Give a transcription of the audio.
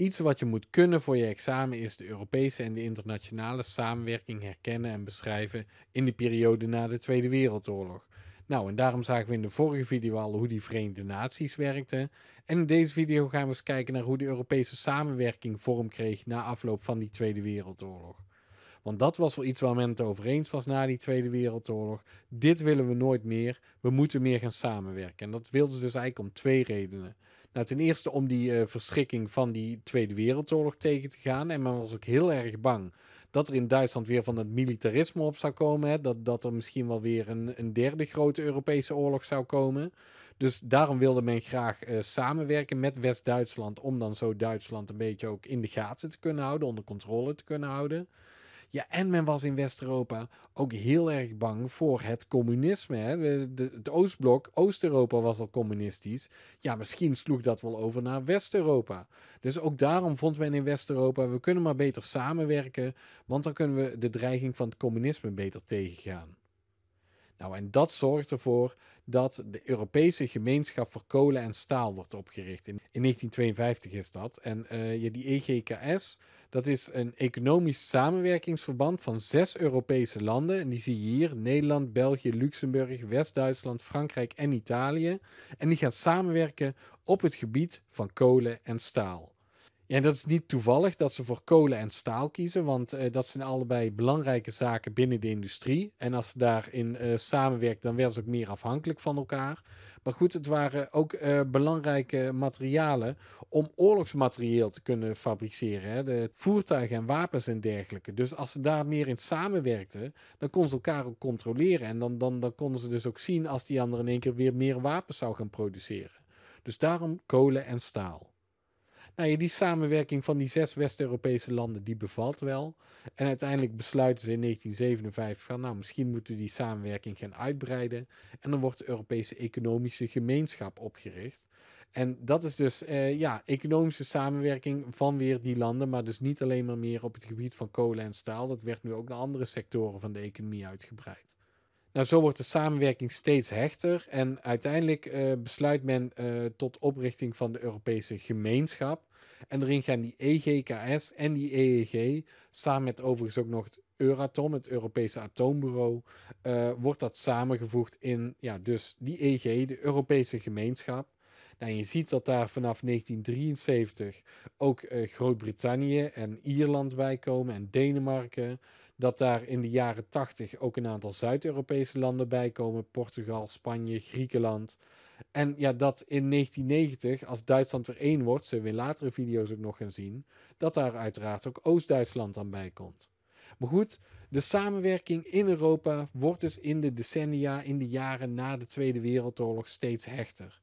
Iets wat je moet kunnen voor je examen is de Europese en de internationale samenwerking herkennen en beschrijven in de periode na de Tweede Wereldoorlog. Nou, en daarom zagen we in de vorige video al hoe die Verenigde Naties werkten. En in deze video gaan we eens kijken naar hoe de Europese samenwerking vorm kreeg na afloop van die Tweede Wereldoorlog. Want dat was wel iets waar men het over eens was na die Tweede Wereldoorlog. Dit willen we nooit meer. We moeten meer gaan samenwerken. En dat wilden ze dus eigenlijk om twee redenen. Nou, ten eerste om die eh, verschrikking van die Tweede Wereldoorlog tegen te gaan. En men was ook heel erg bang dat er in Duitsland weer van het militarisme op zou komen. Hè? Dat, dat er misschien wel weer een, een derde grote Europese oorlog zou komen. Dus daarom wilde men graag eh, samenwerken met West-Duitsland. Om dan zo Duitsland een beetje ook in de gaten te kunnen houden, onder controle te kunnen houden. Ja, en men was in West-Europa ook heel erg bang voor het communisme. Hè? het Oostblok, Oost-Europa was al communistisch. Ja, misschien sloeg dat wel over naar West-Europa. Dus ook daarom vond men in West-Europa, we kunnen maar beter samenwerken, want dan kunnen we de dreiging van het communisme beter tegengaan. Nou, en dat zorgt ervoor dat de Europese gemeenschap voor kolen en staal wordt opgericht. In, 1952 is dat. En uh, die EGKS, dat is een economisch samenwerkingsverband van zes Europese landen. En die zie je hier: Nederland, België, Luxemburg, West-Duitsland, Frankrijk en Italië. En die gaan samenwerken op het gebied van kolen en staal en dat is niet toevallig dat ze voor kolen en staal kiezen, want eh, dat zijn allebei belangrijke zaken binnen de industrie. En als ze daarin uh, samenwerken, dan werden ze ook meer afhankelijk van elkaar. Maar goed, het waren ook eh, belangrijke materialen om oorlogsmaterieel te kunnen fabriceren. Hè? De voertuigen en wapens en dergelijke. Dus als ze daar meer in samenwerkten, dan konden ze elkaar ook controleren. En dan, dan, dan konden ze dus ook zien als die ander in één keer weer meer wapens zou gaan produceren. Dus daarom kolen en staal. Nou die samenwerking van die zes West-Europese landen, die bevalt wel. En uiteindelijk besluiten ze in 1957 van, nou, misschien moeten we die samenwerking gaan uitbreiden. En dan wordt de Europese Economische Gemeenschap opgericht. En dat is dus eh, ja, economische samenwerking van weer die landen, maar dus niet alleen maar meer op het gebied van kolen en staal. Dat werd nu ook naar andere sectoren van de economie uitgebreid. Nou, zo wordt de samenwerking steeds hechter en uiteindelijk eh, besluit men eh, tot oprichting van de Europese gemeenschap. En daarin gaan die EGKS en die EEG, samen met overigens ook nog het Euratom, het Europese Atoombureau, eh, wordt dat samengevoegd in ja, dus die EG, de Europese gemeenschap. Nou, je ziet dat daar vanaf 1973 ook eh, Groot-Brittannië en Ierland bij komen en Denemarken. Dat daar in de jaren 80 ook een aantal Zuid-Europese landen bij komen. Portugal, Spanje, Griekenland. En ja, dat in 1990, als Duitsland weer één wordt, zullen we in latere video's ook nog gaan zien, dat daar uiteraard ook Oost-Duitsland aan bij komt. Maar goed, de samenwerking in Europa wordt dus in de decennia, in de jaren na de Tweede Wereldoorlog steeds hechter.